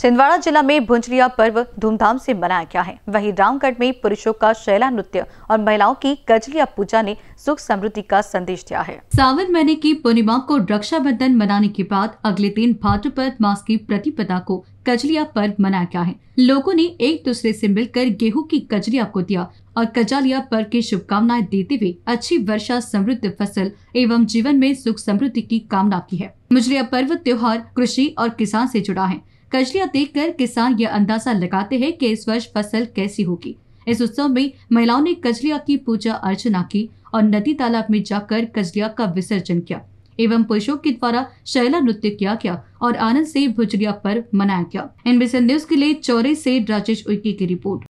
छिंदवाड़ा जिला में भुंजरिया पर्व धूमधाम से मनाया गया है वहीं रामगढ़ में पुरुषों का शैला नृत्य और महिलाओं की कजलिया पूजा ने सुख समृद्धि का संदेश दिया है सावन महीने की पूर्णिमा को रक्षाबंधन मनाने के बाद अगले दिन भाद्रपद मास की प्रतिपदा को कजलिया पर्व मनाया गया है लोगों ने एक दूसरे से मिलकर गेहूं की कजलिया को दिया और कजालिया पर्व की शुभकामनाएं देते हुए अच्छी वर्षा समृद्ध फसल एवं जीवन में सुख समृद्धि की कामना की है मुजलिया पर्व त्योहार कृषि और किसान ऐसी जुड़ा है देख कर किसान यह अंदाजा लगाते हैं कि इस वर्ष फसल कैसी होगी इस उत्सव में महिलाओं ने कजलिया की पूजा अर्चना की और नदी तालाब में जाकर कजलिया का विसर्जन किया एवं पुरुषों के द्वारा शैला नृत्य किया गया और आनंद से भुजरिया पर्व मनाया गया एनबीसी न्यूज के लिए चौरे से राजेश उइके की रिपोर्ट